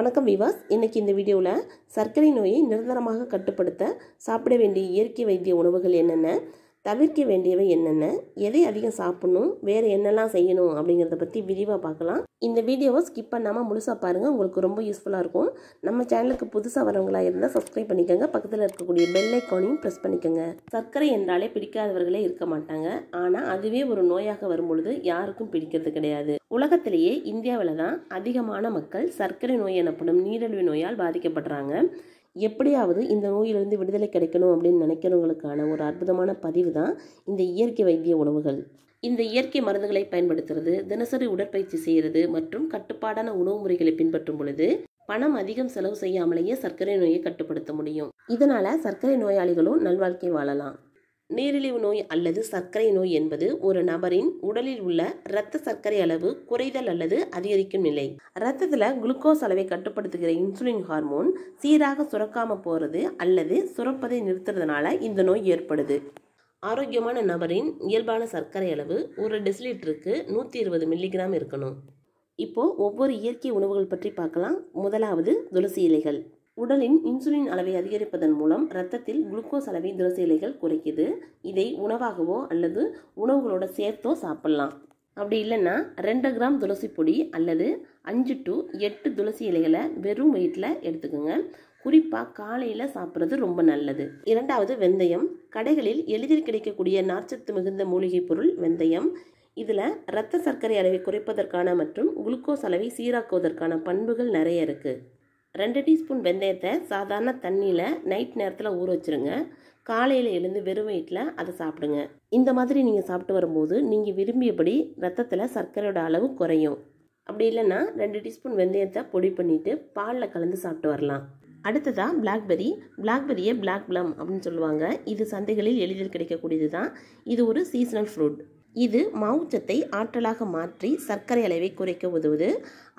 வணக்கம் விவாஸ் இன்றைக்கி இந்த வீடியோவில் சர்க்கரை நோயை நிரந்தரமாக கட்டுப்படுத்த சாப்பிட வேண்டிய இயற்கை வைத்திய உணவுகள் என்னென்ன தவிர்க்க வேண்டியவை என்னென்ன எதை அதிகம் சாப்பிடணும் வேறு என்னெல்லாம் செய்யணும் அப்படிங்கிறத பற்றி விரிவாக பார்க்கலாம் இந்த வீடியோவை ஸ்கிப் பண்ணாமல் முழுசாக பாருங்கள் உங்களுக்கு ரொம்ப யூஸ்ஃபுல்லாக இருக்கும் நம்ம சேனலுக்கு புதுசாக வரவங்களாக இருந்தால் சப்ஸ்கிரைப் பண்ணிக்கோங்க பக்கத்தில் இருக்கக்கூடிய பெல் ஐக்கானையும் ப்ரெஸ் பண்ணிக்கோங்க சர்க்கரை என்றாலே பிடிக்காதவர்களே இருக்க மாட்டாங்க ஆனால் அதுவே ஒரு நோயாக வரும்பொழுது யாருக்கும் பிடிக்கிறது கிடையாது உலகத்திலேயே இந்தியாவில் தான் அதிகமான மக்கள் சர்க்கரை நோய் எனப்படும் நீரிழிவு நோயால் பாதிக்கப்படுறாங்க எப்படியாவது இந்த நோயிலிருந்து விடுதலை கிடைக்கணும் அப்படின்னு நினைக்கிறவங்களுக்கான ஒரு அற்புதமான பதிவு தான் இந்த இயற்கை வைத்திய உணவுகள் இந்த இயற்கை மருந்துகளை பயன்படுத்துறது தினசரி உடற்பயிற்சி செய்கிறது மற்றும் கட்டுப்பாடான உணவு முறைகளை பின்பற்றும் பொழுது பணம் அதிகம் செலவு செய்யாமலேயே சர்க்கரை நோயை கட்டுப்படுத்த முடியும் இதனால சர்க்கரை நோயாளிகளும் நல்வாழ்க்கை வாழலாம் நீரிழிவு நோய் அல்லது சர்க்கரை நோய் என்பது ஒரு நபரின் உடலில் உள்ள இரத்த சர்க்கரை அளவு குறைதல் அல்லது அதிகரிக்கும் நிலை இரத்தத்தில் குளுக்கோஸ் அளவை கட்டுப்படுத்துகிற இன்சுலின் ஹார்மோன் சீராக சுரக்காம போகிறது அல்லது சுரப்பதை நிறுத்துறதுனால இந்த நோய் ஏற்படுது ஆரோக்கியமான நபரின் இயல்பான சர்க்கரை அளவு ஒரு டெசிலிட்டருக்கு நூற்றி இருபது மில்லிகிராம் இருக்கணும் இப்போது ஒவ்வொரு இயற்கை உணவுகள் பற்றி பார்க்கலாம் முதலாவது துளசி இலைகள் உடலின் இன்சுலின் அளவை அதிகரிப்பதன் மூலம் ரத்தத்தில் குளுக்கோஸ் அளவை திரசேலைகள் குறைக்குது இதை உணவாகவோ அல்லது உணவுகளோட சேர்த்தோ சாப்பிட்லாம் அப்படி இல்லைன்னா ரெண்டு கிராம் துளசி பொடி அல்லது அஞ்சு டு எட்டு துளசி இலைகளை வெறும் வயிற்றில் எடுத்துக்கோங்க குறிப்பாக காலையில் சாப்பிட்றது ரொம்ப நல்லது இரண்டாவது வெந்தயம் கடைகளில் எளிதில் கிடைக்கக்கூடிய நார்ச்சத்து மிகுந்த மூலிகை பொருள் வெந்தயம் இதில் இரத்த சர்க்கரை அளவை குறைப்பதற்கான மற்றும் குளுக்கோஸ் அளவை சீராக்குவதற்கான பண்புகள் நிறைய இருக்குது ரெண்டு டீஸ்பூன் வெந்தயத்தை சாதாரண தண்ணியில் நைட் நேரத்தில் ஊற வச்சுருங்க காலையில் எழுந்து வெறும் வயிற்றில் அதை சாப்பிடுங்க இந்த மாதிரி நீங்கள் சாப்பிட்டு வரும்போது நீங்கள் விரும்பியபடி ரத்தத்தில் சர்க்கரையோட அளவு குறையும் அப்படி இல்லைன்னா ரெண்டு டீஸ்பூன் வெந்தயத்தை பொடி பண்ணிவிட்டு பாலில் கலந்து சாப்பிட்டு வரலாம் அடுத்ததாக பிளாக்பெரி பிளாக்பெரியை பிளாக் பிளம் அப்படின்னு சொல்லுவாங்க இது சந்தைகளில் எளிதில் கிடைக்கக்கூடியது தான் இது ஒரு சீசனல் ஃப்ரூட் இது மாவுச்சத்தை ஆற்றலாக மாற்றி சர்க்கரை அளவை குறைக்க உதவுது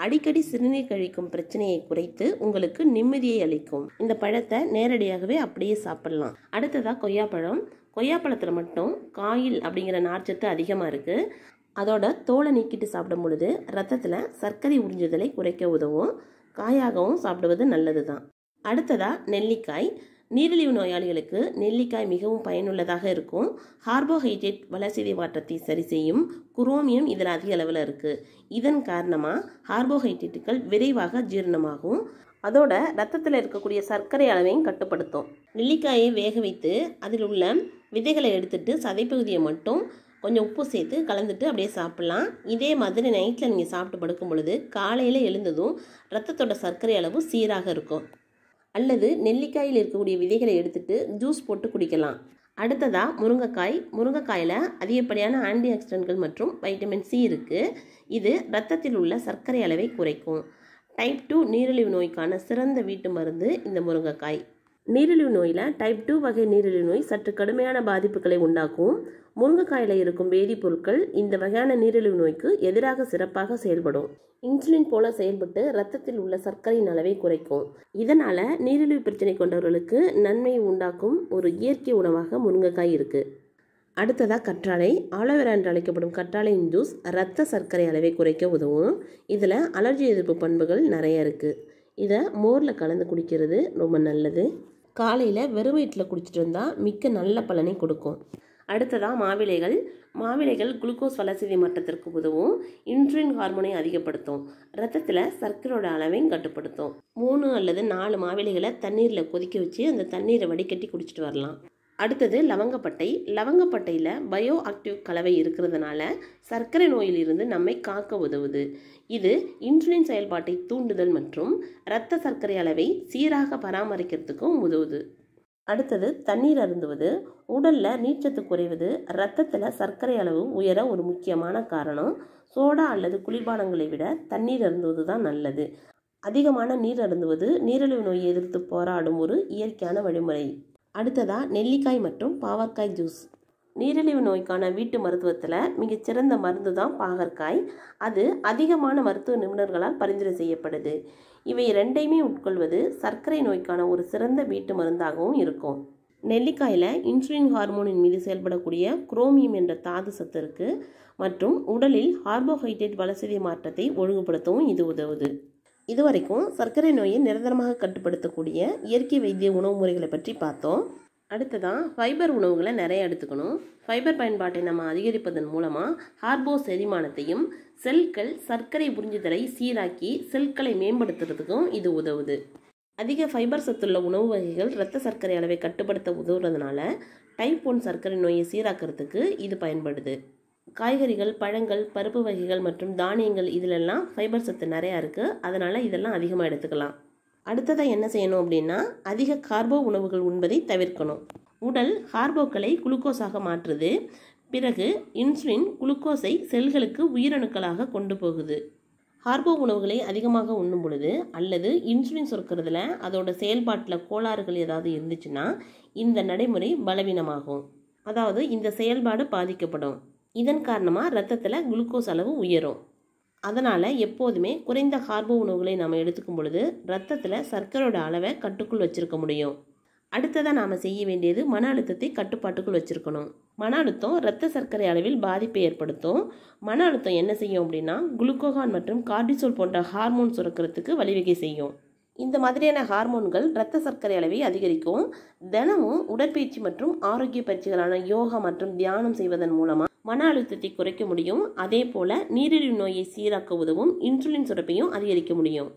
அடிக்கடி சிறுநீர் கழிக்கும் பிரச்சனையை குறைத்து உங்களுக்கு நிம்மதியை அளிக்கும் இந்த பழத்தை நேரடியாகவே அப்படியே சாப்பிடலாம் அடுத்ததாக கொய்யாப்பழம் கொய்யாப்பழத்தில் மட்டும் காயில் அப்படிங்கிற நார்ச்சத்து அதிகமாக இருக்குது அதோட தோலை நீக்கிட்டு சாப்பிடும் பொழுது ரத்தத்தில் சர்க்கரை உறிஞ்சுதலை குறைக்க உதவும் காயாகவும் சாப்பிடுவது நல்லது தான் அடுத்ததாக நெல்லிக்காய் நீரிழிவு நோயாளிகளுக்கு நெல்லிக்காய் மிகவும் பயனுள்ளதாக இருக்கும் ஹார்போஹைட்ரேட் வளர்சிதை மாற்றத்தை சரி செய்யும் குரோமியம் இதில் அதிக அளவில் இருக்குது இதன் காரணமாக ஹார்போஹைட்ரேட்டுகள் விரைவாக ஜீரணமாகும் அதோட ரத்தத்தில் இருக்கக்கூடிய சர்க்கரை அளவையும் கட்டுப்படுத்தும் நெல்லிக்காயை வேக வைத்து அதில் உள்ள விதைகளை எடுத்துட்டு சதைப்பகுதியை மட்டும் கொஞ்சம் உப்பு சேர்த்து கலந்துட்டு அப்படியே சாப்பிட்லாம் இதே மாதிரி நைட்டில் நீங்கள் சாப்பிட்டு படுக்கும் பொழுது காலையில் எழுந்ததும் ரத்தத்தோட சர்க்கரை அளவு சீராக இருக்கும் அல்லது நெல்லிக்காயில் இருக்கக்கூடிய விதைகளை எடுத்துகிட்டு ஜூஸ் போட்டு குடிக்கலாம் அடுத்ததாக முருங்கைக்காய் முருங்கைக்காயில் அதிகப்படியான ஆன்டி ஆக்சிடென்ட்கள் மற்றும் வைட்டமின் சி இருக்குது இது ரத்தத்தில் உள்ள சர்க்கரை அளவை குறைக்கும் டைப் டூ நீரிழிவு நோய்க்கான சிறந்த வீட்டு மருந்து இந்த முருங்கைக்காய் நீரிழிவு நோயில் டைப் டூ வகை நீரிழிவு நோய் சற்று கடுமையான பாதிப்புகளை உண்டாக்கும் முருங்கைக்காயில் இருக்கும் வேதிப்பொருட்கள் இந்த வகையான நீரிழிவு நோய்க்கு எதிராக சிறப்பாக செயல்படும் இன்சுலின் போல செயல்பட்டு ரத்தத்தில் உள்ள சர்க்கரையின் அளவை குறைக்கும் இதனால் நீரிழிவு பிரச்சனை கொண்டவர்களுக்கு நன்மையை உண்டாக்கும் ஒரு இயற்கை உணவாக முருங்கைக்காய் இருக்குது அடுத்ததாக கற்றாழை ஆலோவேரா என்று அழைக்கப்படும் கற்றாழையின் ஜூஸ் ரத்த சர்க்கரை அளவை குறைக்க உதவும் இதில் அலர்ஜி எதிர்ப்பு பண்புகள் நிறைய இருக்குது இதை மோரில் கலந்து குடிக்கிறது ரொம்ப நல்லது காலையில் வெறும் வயிற்றில் குடிச்சிட்டு இருந்தால் மிக்க நல்ல பலனை கொடுக்கும் அடுத்ததாக மாவிளைகள் மாவிளைகள் குளுக்கோஸ் வளர்சிதை மட்டத்திற்கு உதவும் இன்சுலின் ஹார்மோனை அதிகப்படுத்தும் ரத்தத்தில் சர்க்கரோட அளவையும் கட்டுப்படுத்தும் மூணு அல்லது நாலு மாவிளைகளை தண்ணீரில் கொதிக்க வச்சு அந்த தண்ணீரை வடிகட்டி குடிச்சிட்டு வரலாம் அடுத்தது லவங்கப்பட்டை லவங்கப்பட்டையில் பயோ ஆக்டிவ் கலவை இருக்கிறதுனால சர்க்கரை நோயிலிருந்து நம்மை காக்க உதவுது இது இன்சுலின் செயல்பாட்டை தூண்டுதல் மற்றும் இரத்த சர்க்கரை அளவை சீராக பராமரிக்கிறதுக்கும் உதவுது அடுத்தது தண்ணீர் அருந்துவது உடலில் நீச்சத்து குறைவது ரத்தத்தில் சர்க்கரை அளவு உயர ஒரு முக்கியமான காரணம் சோடா அல்லது குளிர்பானங்களை விட தண்ணீர் அருந்துவது தான் நல்லது அதிகமான நீர் அருந்துவது நீரிழிவு நோயை எதிர்த்து போராடும் ஒரு இயற்கையான வழிமுறை அடுத்ததாக நெல்லிக்காய் மற்றும் பாவற்காய் ஜூஸ் நீரிழிவு நோய்க்கான வீட்டு மருத்துவத்தில் மிகச்சிறந்த மருந்து தான் பாகற்காய் அது அதிகமான மருத்துவ நிபுணர்களால் பரிந்துரை செய்யப்படுது இவை ரெண்டையுமே உட்கொள்வது சர்க்கரை நோய்க்கான ஒரு சிறந்த வீட்டு மருந்தாகவும் இருக்கும் நெல்லிக்காயில் இன்சுலின் ஹார்மோனின் மீது செயல்படக்கூடிய குரோமியம் என்ற தாது சத்து இருக்குது மற்றும் உடலில் கார்போஹைட்ரேட் வளர்சிதை மாற்றத்தை ஒழுங்குபடுத்தவும் இது உதவுது இதுவரைக்கும் சர்க்கரை நோயை நிரந்தரமாக கட்டுப்படுத்தக்கூடிய இயற்கை வைத்திய உணவு முறைகளை பற்றி பார்த்தோம் அடுத்ததான் ஃபைபர் உணவுகளை நிறைய எடுத்துக்கணும் ஃபைபர் பயன்பாட்டை நம்ம அதிகரிப்பதன் மூலமாக ஹார்போ செரிமானத்தையும் செல்கள் சர்க்கரை புரிஞ்சுதலை சீராக்கி செல்களை மேம்படுத்துறதுக்கும் இது உதவுது அதிக ஃபைபர் சத்துள்ள உணவு வகைகள் இரத்த சர்க்கரை அளவை கட்டுப்படுத்த உதவுறதுனால டைப் ஒன் சர்க்கரை நோயை சீராக்கிறதுக்கு இது பயன்படுது காய்கறிகள் பழங்கள் பருப்பு வகைகள் மற்றும் தானியங்கள் இதிலெல்லாம் ஃபைபர் சத்து நிறையா இருக்குது அதனால் இதெல்லாம் அதிகமாக எடுத்துக்கலாம் அடுத்ததாக என்ன செய்யணும் அப்படின்னா அதிக கார்போ உணவுகள் உண்பதை தவிர்க்கணும் உடல் கார்போக்களை குளுக்கோஸாக மாற்றுது பிறகு இன்சுலின் குளுக்கோஸை செல்களுக்கு உயிரணுக்களாக கொண்டு போகுது ஹார்போ உணவுகளை அதிகமாக உண்ணும் பொழுது அல்லது இன்சுலின் சுரக்கிறதுல அதோட செயல்பாட்டில் கோளாறுகள் ஏதாவது இருந்துச்சுன்னா இந்த நடைமுறை பலவீனமாகும் அதாவது இந்த செயல்பாடு பாதிக்கப்படும் இதன் காரணமாக ரத்தத்தில் குளுக்கோஸ் அளவு உயரும் அதனால் எப்போதுமே குறைந்த கார்போ உணவுகளை நம்ம எடுத்துக்கும் பொழுது ரத்தத்தில் சர்க்கரையோட அளவை கட்டுக்குள் வச்சுருக்க முடியும் அடுத்ததாக நாம் செய்ய வேண்டியது மன அழுத்தத்தை கட்டுப்பாட்டுக்குள் வச்சுருக்கணும் மன அழுத்தம் இரத்த சர்க்கரை அளவில் பாதிப்பை ஏற்படுத்தும் மன அழுத்தம் என்ன செய்யும் அப்படின்னா குளுக்கோகான் மற்றும் கார்டிசோல் போன்ற ஹார்மோன் சுரக்கிறதுக்கு வழிவகை செய்யும் இந்த மாதிரியான ஹார்மோன்கள் இரத்த சர்க்கரை அளவை அதிகரிக்கும் தினமும் உடற்பயிற்சி மற்றும் ஆரோக்கிய பயிற்சிகளான யோகா மற்றும் தியானம் செய்வதன் மூலமாக மன அழுத்தத்தை குறைக்க முடியும் அதே போல் நீரிழிவு நோயை சீராக்க உதவும் இன்சுலின் சுரப்பையும் அதிகரிக்க முடியும்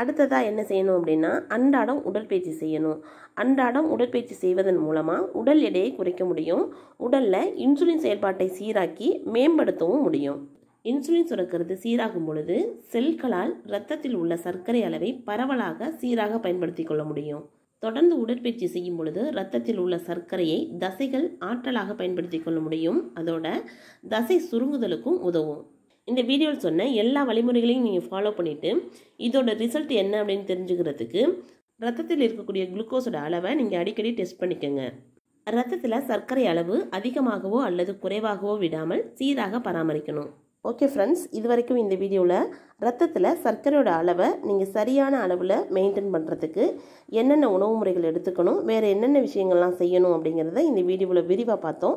அடுத்ததாக என்ன செய்யணும் அப்படின்னா அன்றாடம் உடற்பயிற்சி செய்யணும் அன்றாடம் உடற்பயிற்சி செய்வதன் மூலமாக உடல் எடையை குறைக்க முடியும் உடலில் இன்சுலின் செயல்பாட்டை சீராக்கி மேம்படுத்தவும் முடியும் இன்சுலின் சுரக்கிறது சீராகும் பொழுது செல்களால் இரத்தத்தில் உள்ள சர்க்கரை அளவை பரவலாக சீராக பயன்படுத்தி கொள்ள முடியும் தொடர்ந்து உடற்பயிற்சி செய்யும் பொழுது ரத்தத்தில் உள்ள சர்க்கரையை தசைகள் ஆற்றலாக பயன்படுத்தி கொள்ள முடியும் அதோட தசை சுருங்குதலுக்கும் உதவும் இந்த வீடியோவில் சொன்ன எல்லா வழிமுறைகளையும் நீங்கள் ஃபாலோ பண்ணிவிட்டு இதோட ரிசல்ட் என்ன அப்படின்னு தெரிஞ்சுக்கிறதுக்கு ரத்தத்தில் இருக்கக்கூடிய குளுக்கோஸோட அளவை நீங்கள் அடிக்கடி டெஸ்ட் பண்ணிக்கோங்க ரத்தத்தில் சர்க்கரை அளவு அதிகமாகவோ அல்லது குறைவாகவோ விடாமல் சீராக பராமரிக்கணும் ஓகே ஃப்ரெண்ட்ஸ் இது வரைக்கும் இந்த வீடியோவில் ரத்தத்தில் சர்க்கரையோட அளவை நீங்கள் சரியான அளவில் மெயின்டைன் பண்ணுறதுக்கு என்னென்ன உணவு முறைகள் எடுத்துக்கணும் வேறு என்னென்ன விஷயங்கள்லாம் செய்யணும் அப்படிங்கிறத இந்த வீடியோவில் விரிவாக பார்த்தோம்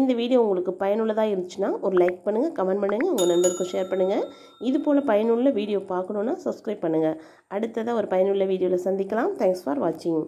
இந்த வீடியோ உங்களுக்கு பயனுள்ளதாக இருந்துச்சுன்னா ஒரு லைக் பண்ணுங்கள் கமெண்ட் பண்ணுங்கள் உங்கள் நண்பருக்கும் ஷேர் பண்ணுங்கள் இது போல் பயனுள்ள வீடியோ பார்க்கணுன்னா சப்ஸ்கிரைப் பண்ணுங்கள் அடுத்ததாக ஒரு பயனுள்ள வீடியோவில் சந்திக்கலாம் தேங்க்ஸ் ஃபார் வாட்சிங்